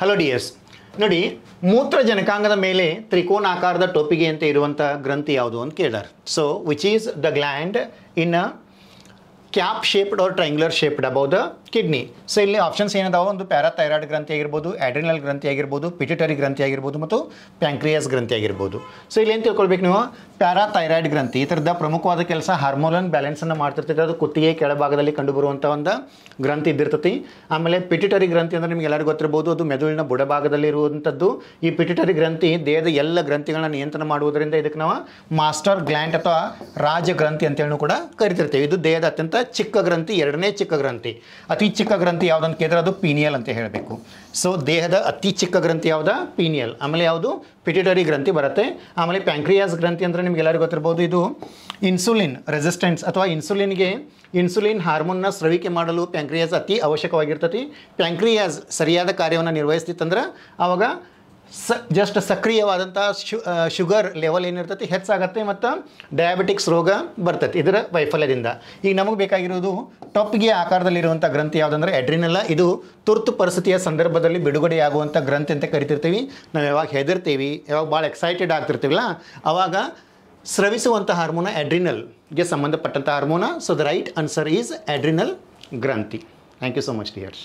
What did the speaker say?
hello dears ನೋಡಿ ಮೂತ್ರ ಜನಕಾಂಗದ ಮೇಲೆ ತ್ರಿಕೋನಾಕಾರದ ಟೋಪಿಗೆ ಅಂತ ಇರುವಂಥ ಗ್ರಂಥಿ ಯಾವುದು ಅಂತ ಕೇಳಾರ so which is the gland in a cap shaped or triangular shaped above the kidney so ಇಲ್ಲಿ ಆಪ್ಷನ್ಸ್ ಏನದಾವ ಒಂದು ಪ್ಯಾರಾಥೈರಾಯ್ಡ್ ಗ್ರಂಥಿ ಆಗಿರ್ಬೋದು ಆಡ್ರಿನಲ್ ಗ್ರಂಥಿ ಆಗಿರ್ಬೋದು ಪಿಟಿಟರಿ ಗ್ರಂಥಿ ಆಗಿರ್ಬೋದು ಮತ್ತು ಪ್ಯಾಂಕ್ರಿಯಸ್ ಗ್ರಂಥಿ ಆಗಿರ್ಬೋದು ಸೊ ಇಲ್ಲಿ ಏನು ತಿಳ್ಕೊಳ್ಬೇಕು ನೀವು ಪ್ಯಾರಾಥೈರಾಯ್ಡ್ ಗ್ರಂಥಿ ಈ ಥರದ ಪ್ರಮುಖವಾದ ಕೆಲಸ ಬ್ಯಾಲೆನ್ಸ್ ಬ್ಯಾಲೆನ್ಸನ್ನು ಮಾಡ್ತಿರ್ತೈತೆ ಅದು ಕುತ್ತಿಗೆ ಕೆಳಭಾಗದಲ್ಲಿ ಕಂಡುಬರುವಂಥ ಒಂದು ಗ್ರಂಥಿ ಇದ್ದಿರ್ತೈತಿ ಆಮೇಲೆ ಪಿಟಿಟರಿ ಗ್ರಂಥಿ ಅಂದರೆ ನಿಮ್ಗೆ ಎಲ್ಲರಿಗೂ ಗೊತ್ತಿರ್ಬೋದು ಅದು ಮೆದುಳಿನ ಭಾಗದಲ್ಲಿ ಇರುವಂಥದ್ದು ಈ ಪಿಟಿಟರಿ ಗ್ರಂಥಿ ದೇಹದ ಎಲ್ಲ ಗ್ರಂಥಿಗಳನ್ನ ನಿಯಂತ್ರಣ ಮಾಡುವುದರಿಂದ ಇದಕ್ಕೆ ನಾವು ಮಾಸ್ಟರ್ ಗ್ಲ್ಯಾಂಡ್ ಅಥವಾ ರಾಜ ಗ್ರಂಥಿ ಅಂತೇಳಿ ಕೂಡ ಕರಿತಿರ್ತೇವೆ ಇದು ದೇಹದ ಅತ್ಯಂತ ಚಿಕ್ಕ ಗ್ರಂಥಿ ಎರಡನೇ ಚಿಕ್ಕ ಗ್ರಂಥಿ ಅತಿ ಚಿಕ್ಕ ಗ್ರಂಥಿ ಯಾವುದಂತ ಕೇಳಿದ್ರೆ ಅದು ಪೀನಿಯಲ್ ಅಂತ ಹೇಳಬೇಕು ಸೊ ದೇಹದ ಅತಿ ಚಿಕ್ಕ ಗ್ರಂಥಿ ಯಾವ್ದ ಪೀನಿಯಲ್ ಆಮೇಲೆ ಯಾವುದು ಪಿಟಿಟರಿ ಗ್ರಂಥಿ ಬರುತ್ತೆ ಆಮೇಲೆ ಪ್ಯಾಂಕ್ರಿಯಾಸ್ ಗ್ರಂಥಿ ಅಂದ್ರೆ ನಿಮ್ಗೆ ಎಲ್ಲರಿಗೂ ಗೊತ್ತಿರಬಹುದು ಇದು ಇನ್ಸುಲಿನ್ ರೆಸಿಸ್ಟೆನ್ಸ್ ಅಥವಾ ಇನ್ಸುಲಿನ್ಗೆ ಇನ್ಸುಲಿನ್ ಹಾರ್ಮೋನ್ನ ಸ್ರವಿಕೆ ಮಾಡಲು ಪ್ಯಾಂಕ್ರಿಯಾಸ್ ಅತಿ ಅವಶ್ಯಕವಾಗಿರ್ತತಿ ಪ್ಯಾಂಕ್ರಿಯಾಸ್ ಸರಿಯಾದ ಕಾರ್ಯವನ್ನು ನಿರ್ವಹಿಸ್ತಿತ್ತಂದ್ರೆ ಆವಾಗ ಸ ಜಸ್ಟ್ ಸಕ್ರಿಯವಾದಂಥ ಶು ಶುಗರ್ ಲೆವೆಲ್ ಏನಿರ್ತೈತಿ ಹೆಚ್ಚಾಗತ್ತೆ ಮತ್ತು ಡಯಾಬಿಟಿಕ್ಸ್ ರೋಗ ಬರ್ತೈತಿ ಇದರ ವೈಫಲ್ಯದಿಂದ ಈಗ ನಮಗೆ ಬೇಕಾಗಿರೋದು ಟೊಪ್ಗೆ ಆಕಾರದಲ್ಲಿರುವಂಥ ಗ್ರಂಥಿ ಯಾವುದಂದ್ರೆ ಎಡ್ರಿನಲ್ಲ ಇದು ತುರ್ತು ಪರಿಸ್ಥಿತಿಯ ಸಂದರ್ಭದಲ್ಲಿ ಬಿಡುಗಡೆಯಾಗುವಂಥ ಗ್ರಂಥಿ ಅಂತ ಕರಿತಿರ್ತೀವಿ ನಾವು ಯಾವಾಗ ಹೆದರ್ತೀವಿ ಯಾವಾಗ ಭಾಳ ಎಕ್ಸೈಟೆಡ್ ಆಗ್ತಿರ್ತೀವಲ್ಲ ಆವಾಗ ಸ್ರವಿಸುವಂಥ ಹಾರ್ಮೋನ ಎಡ್ರಿನಲ್ಗೆ ಸಂಬಂಧಪಟ್ಟಂಥ hormone so the right answer is adrenal ಗ್ರಂಥಿ thank you so much dears